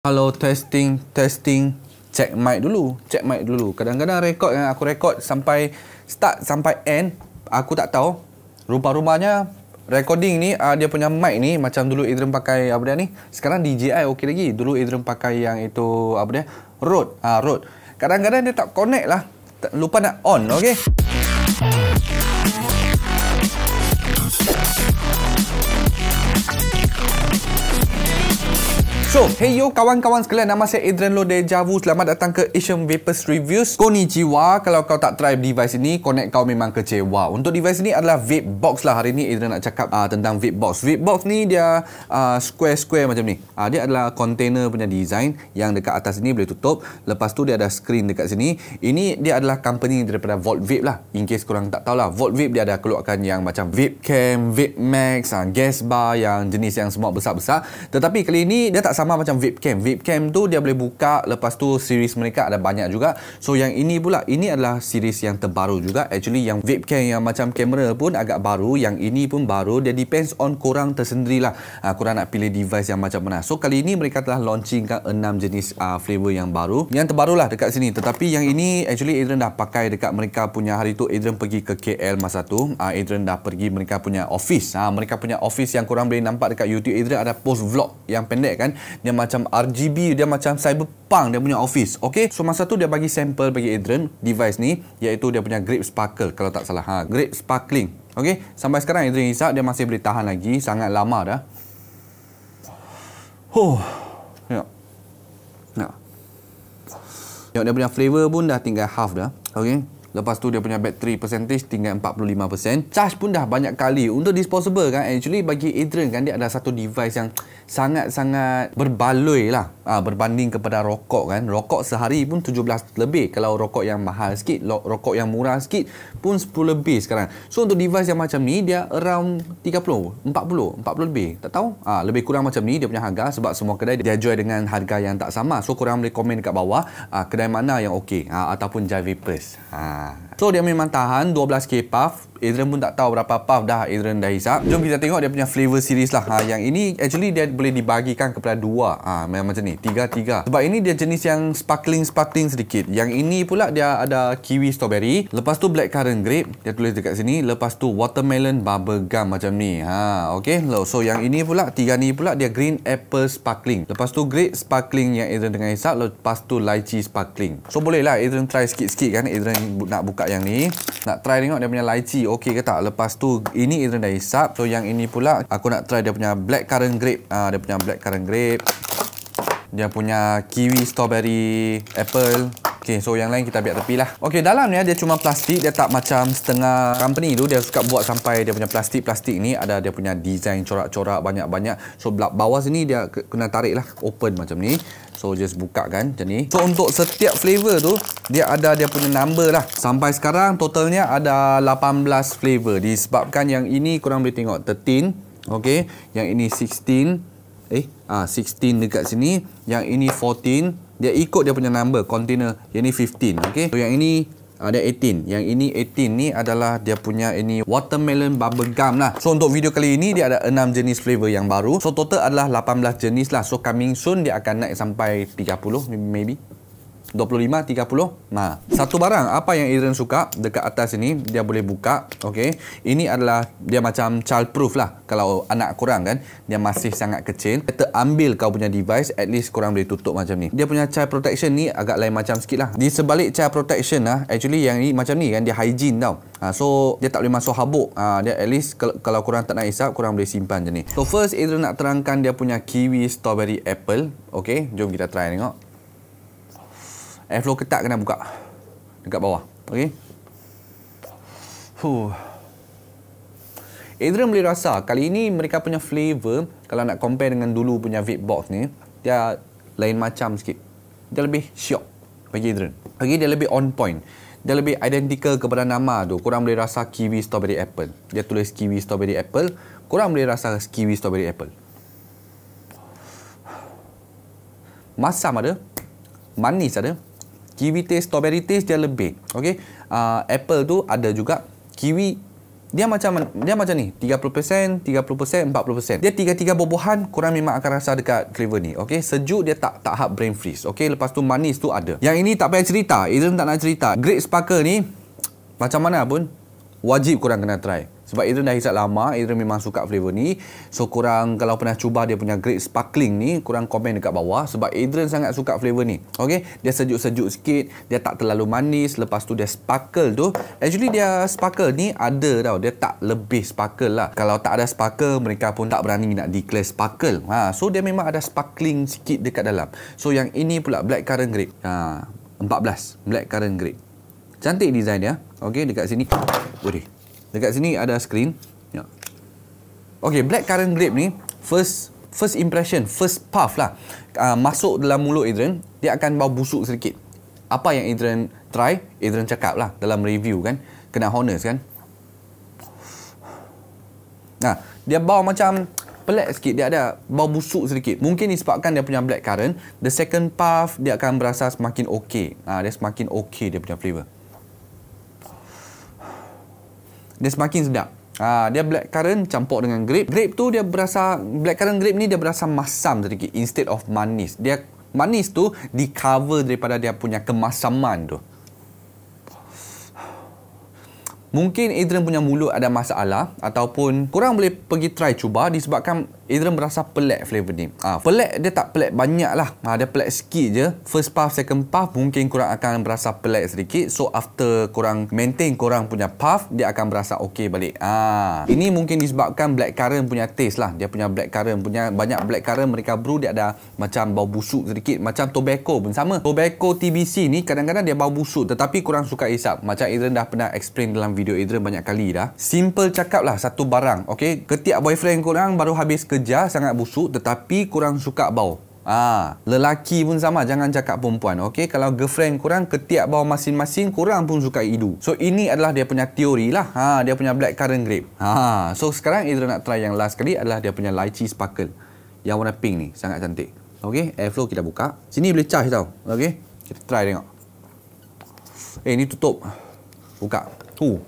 Hello testing testing check mic dulu check mic dulu kadang-kadang rekod yang eh, aku rekod sampai start sampai end aku tak tahu rupa-rupanya recording ni uh, dia punya mic ni macam dulu Adrian pakai apa dia ni sekarang DJI okey lagi dulu Adrian pakai yang itu apa dia Rode ah uh, Rode kadang-kadang dia tak connect lah lupa nak on okey So, hey yo kawan-kawan sekalian Nama saya Adrian Lo Dejavu Selamat datang ke Asian Vapers Reviews Konnichiwa Kalau kau tak try device ini Connect kau memang kecewa Untuk device ini adalah Vape Box lah Hari ini Adrian nak cakap uh, tentang Vape Box Vape Box ni dia uh, square-square macam ni uh, Dia adalah container punya design Yang dekat atas ni boleh tutup Lepas tu dia ada screen dekat sini Ini dia adalah company daripada Volt Vape lah In case korang tak tahulah Volt Vape dia ada keluarkan yang macam Vape Cam, Vape Max, uh, Gas Bar Yang jenis yang semua besar-besar Tetapi kali ini dia tak sama sama macam VIP cam. VIP cam tu dia boleh buka lepas tu series mereka ada banyak juga. So yang ini pula ini adalah series yang terbaru juga. Actually yang VIP cam yang macam kamera pun agak baru. Yang ini pun baru. Dia depends on korang tersendirilah. Uh, ah, korang nak pilih device yang macam mana. So kali ini mereka telah launchingkan enam jenis uh, flavor yang baru. Yang terbarulah dekat sini. Tetapi yang ini actually Adrian dah pakai dekat mereka punya hari tu Adrian pergi ke KL masa tu. Uh, Adrian dah pergi mereka punya office. Uh, mereka punya office yang korang boleh nampak dekat YouTube Adrian ada post vlog yang pendek kan dia macam RGB dia macam cyberpunk dia punya office okey so masa tu dia bagi sampel bagi Adrian device ni iaitu dia punya grip sparkle kalau tak salah ha grip sparkling okey sampai sekarang Adrian hisap dia masih boleh tahan lagi sangat lama dah huh ya ya, ya dia punya flavor pun dah tinggal half dah okey Lepas tu dia punya battery percentage tinggal 45%. Charge pun dah banyak kali. Untuk disposable kan actually bagi Adrian kan dia ada satu device yang sangat-sangat berbaloi lah ha, berbanding kepada rokok kan rokok sehari pun 17 lebih kalau rokok yang mahal sikit rokok yang murah sikit pun 10 lebih sekarang so untuk device yang macam ni dia around 30 40 40 lebih tak tahu ha, lebih kurang macam ni dia punya harga sebab semua kedai dia jual dengan harga yang tak sama so korang boleh komen dekat bawah ha, kedai mana yang ok ha, ataupun Javipers haa So dia memang tahan 12k puff Adrian pun tak tahu berapa puff dah Adrian dah hisap. Jom kita tengok dia punya flavor series lah. Ha, yang ini actually dia boleh dibagikan kepada dua. Ha, memang macam ni. Tiga, tiga. Sebab ini dia jenis yang sparkling-sparkling sedikit. Yang ini pula dia ada kiwi strawberry. Lepas tu blackcurrant grape. Dia tulis dekat sini. Lepas tu watermelon bubble gum macam ni. Ha, okay. So yang ini pula, tiga ni pula dia green apple sparkling. Lepas tu grape sparkling yang Adrian tengah hisap. Lepas tu lychee sparkling. So bolehlah Adrian try sikit-sikit kan. Adrian nak buka yang ni. Nak try tengok dia punya lychee okey ke tak lepas tu ini Adrian dah hisap so yang ini pula aku nak try dia punya black currant grape ha, dia punya black currant grape dia punya kiwi strawberry apple Okay, so yang lain kita biar tepi lah. Okay, dalam ni ya, dia cuma plastik. Dia tak macam setengah company tu. Dia suka buat sampai dia punya plastik-plastik ni. Ada dia punya design corak-corak banyak-banyak. So, belak bawah sini dia kena tarik lah. Open macam ni. So, just buka kan macam ni. So, untuk setiap flavor tu, dia ada dia punya number lah. Sampai sekarang, totalnya ada 18 flavor. Disebabkan yang ini kurang boleh tengok 13. Okay. Yang ini 16. Eh, ah 16 dekat sini. Yang ini 14 dia ikut dia punya number container yang ni 15 okey so yang ini ada ah, 18 yang ini 18 ni adalah dia punya ini watermelon bubble gum lah so untuk video kali ini dia ada 6 jenis flavor yang baru so total adalah 18 jenis lah so coming soon dia akan naik sampai 30 maybe 25, 30. Nah, satu barang apa yang Adrian suka dekat atas ini dia boleh buka. Okey. Ini adalah dia macam child proof lah. Kalau anak kurang kan, dia masih sangat kecil. Kita ambil kau punya device, at least kurang boleh tutup macam ni. Dia punya child protection ni agak lain macam sikit lah. Di sebalik child protection lah, actually yang ini macam ni kan, dia hygiene tau. Ha, so, dia tak boleh masuk habuk. Ha, dia at least kalau, kalau kurang tak nak isap, kurang boleh simpan je ni. So, first Adrian nak terangkan dia punya kiwi strawberry apple. Okey, jom kita try tengok. Airflow ketat kena buka dekat bawah. Okey. Huh. Adrian boleh rasa kali ini mereka punya flavor kalau nak compare dengan dulu punya vape box ni dia lain macam sikit. Dia lebih syok bagi Adrian. Bagi dia lebih on point. Dia lebih identical kepada nama tu. Korang boleh rasa kiwi strawberry apple. Dia tulis kiwi strawberry apple. Korang boleh rasa kiwi strawberry apple. Masam ada. Manis ada kiwi taste, strawberry taste dia lebih. Okey. Uh, ah, apple tu ada juga kiwi dia macam dia macam ni 30%, 30%, 40%. Dia tiga-tiga buah kurang memang akan rasa dekat flavor ni. Okey, sejuk dia tak tak hab brain freeze. Okey, lepas tu manis tu ada. Yang ini tak payah cerita. Izin tak nak cerita. Great Sparkle ni macam mana pun wajib kurang kena try sebab Adrian dah hisap lama Adrian memang suka flavor ni so korang kalau pernah cuba dia punya great sparkling ni korang komen dekat bawah sebab Adrian sangat suka flavor ni Okay, dia sejuk-sejuk sikit dia tak terlalu manis lepas tu dia sparkle tu actually dia sparkle ni ada tau dia tak lebih sparkle lah kalau tak ada sparkle mereka pun tak berani nak declare sparkle ha, so dia memang ada sparkling sikit dekat dalam so yang ini pula black currant grape ha, 14 black currant grape cantik desain dia Okay, dekat sini Waduh. Dekat sini ada screen. Ya. Okey, black Current grape ni first first impression, first puff lah. Uh, masuk dalam mulut Adrian, dia akan bau busuk sedikit. Apa yang Adrian try, Adrian cakap lah dalam review kan. Kena honest kan. Nah, dia bau macam pelik sikit dia ada bau busuk sedikit mungkin disebabkan dia punya black current the second puff dia akan berasa semakin okay. ha, dia semakin okay dia punya flavor dia semakin sedap. Uh, dia black currant campur dengan grape. Grape tu dia berasa black currant grape ni dia berasa masam sedikit instead of manis. Dia manis tu di cover daripada dia punya kemasaman tu. Mungkin Adrian punya mulut ada masalah ataupun kurang boleh pergi try cuba disebabkan Idram berasa pelik flavor ni. Ah, ha, pelik dia tak pelik banyak lah. Ha, dia pelik sikit je. First puff, second puff mungkin kurang akan berasa pelik sedikit. So after kurang maintain kurang punya puff, dia akan berasa okey balik. Ah, ha. ini mungkin disebabkan black currant punya taste lah. Dia punya black currant punya banyak black currant mereka brew dia ada macam bau busuk sedikit macam tobacco pun sama. Tobacco TBC ni kadang-kadang dia bau busuk tetapi kurang suka isap. Macam Idram dah pernah explain dalam video Idram banyak kali dah. Simple cakap lah satu barang. Okey, ketiak boyfriend kurang baru habis ke kejar sangat busuk tetapi kurang suka bau. Ah, lelaki pun sama jangan cakap perempuan. Okey, kalau girlfriend kurang ketiak bau masing-masing kurang pun suka idu. So ini adalah dia punya teori lah. Ha, dia punya black currant grape. Ha, so sekarang Idra nak try yang last kali adalah dia punya lychee sparkle. Yang warna pink ni sangat cantik. Okey, airflow kita buka. Sini boleh charge tau. Okey, kita try tengok. Eh, ni tutup. Buka. Uh.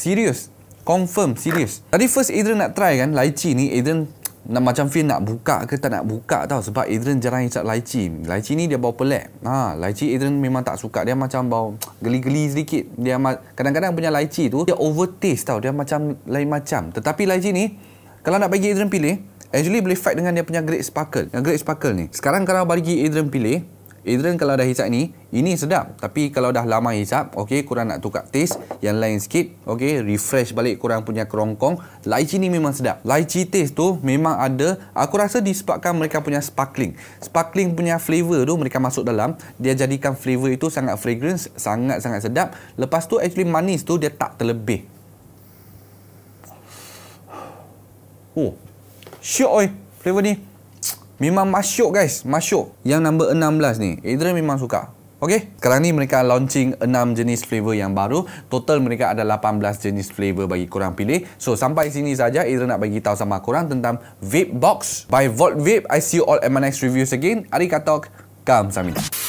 Serius. Confirm, serius. Tadi first Adrian nak try kan, laici ni Adrian nak, macam feel nak buka ke tak nak buka tau sebab Adrian jarang hisap laici. Laici ni dia bau pelik. Ha, laici Adrian memang tak suka. Dia macam bau geli-geli sedikit. Dia kadang-kadang punya laici tu dia over taste tau. Dia macam lain macam. Tetapi laici ni kalau nak bagi Adrian pilih, actually boleh fight dengan dia punya great sparkle. Yang great sparkle ni. Sekarang kalau bagi Adrian pilih, Adrian kalau dah hisap ni, ini sedap. Tapi kalau dah lama hisap, okey, kurang nak tukar taste yang lain sikit, okey, refresh balik kurang punya kerongkong. Lychee ni memang sedap. Lychee taste tu memang ada. Aku rasa disebabkan mereka punya sparkling. Sparkling punya flavor tu mereka masuk dalam, dia jadikan flavor itu sangat fragrance, sangat-sangat sedap. Lepas tu actually manis tu dia tak terlebih. Oh. Syok oi, flavor ni. Memang masyuk guys, masyuk. Yang number 16 ni, Adrian memang suka. Okay, sekarang ni mereka launching 6 jenis flavor yang baru. Total mereka ada 18 jenis flavor bagi korang pilih. So, sampai sini saja Adrian nak bagi tahu sama korang tentang Vape Box by Volt Vape. I see you all at my next reviews again. Arigatok, kam samita.